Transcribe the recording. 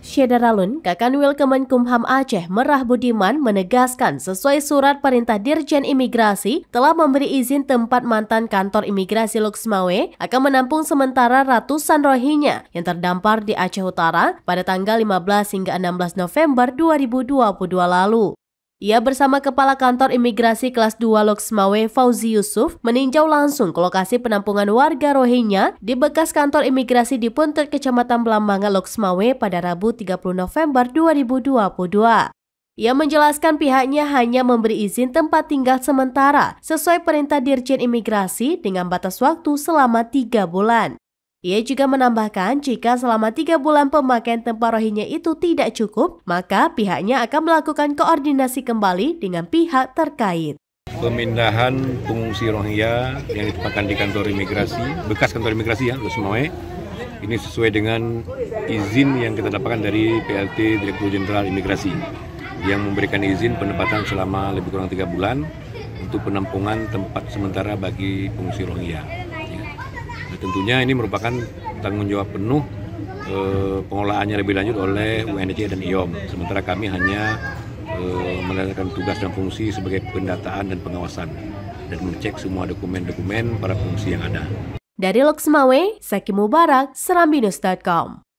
Syedaralun, Kakanwil Kemenkumham Aceh Merah Budiman menegaskan sesuai surat perintah Dirjen Imigrasi telah memberi izin tempat mantan kantor imigrasi Luxmawe akan menampung sementara ratusan rohinya yang terdampar di Aceh Utara pada tanggal 15 hingga 16 November 2022 lalu. Ia bersama Kepala Kantor Imigrasi Kelas 2 Loksmawe Fauzi Yusuf meninjau langsung ke lokasi penampungan warga Rohingya di bekas kantor imigrasi di Puntet Kecamatan Belambangan Loksmawe pada Rabu 30 November 2022. Ia menjelaskan pihaknya hanya memberi izin tempat tinggal sementara sesuai perintah Dirjen Imigrasi dengan batas waktu selama tiga bulan. Ia juga menambahkan jika selama tiga bulan pemakaian tempat rohinya itu tidak cukup, maka pihaknya akan melakukan koordinasi kembali dengan pihak terkait pemindahan pengungsi Rohingya yang ditempatkan di kantor imigrasi, bekas kantor imigrasi ya, Los Moe. Ini sesuai dengan izin yang kita dapatkan dari PLT Direktur Jenderal Imigrasi yang memberikan izin penempatan selama lebih kurang tiga bulan untuk penampungan tempat sementara bagi pengungsi Rohingya tentunya ini merupakan tanggung jawab penuh e, pengolahannya lebih lanjut oleh UNDC dan IOM. Sementara kami hanya e, eh, melaksanakan tugas dan fungsi sebagai pendataan dan pengawasan dan mengecek semua dokumen-dokumen para fungsi yang ada. Dari Loksmawe, Saki Mubarak, Serambinus.com.